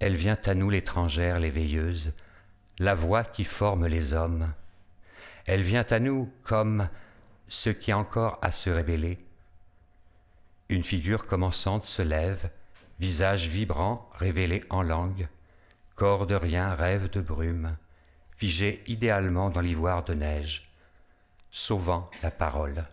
Elle vient à nous l'étrangère, l'éveilleuse, la voix qui forme les hommes. Elle vient à nous comme ce qui encore à se révéler. Une figure commençante se lève, visage vibrant révélé en langue, corps de rien, rêve de brume, figé idéalement dans l'ivoire de neige, sauvant la parole.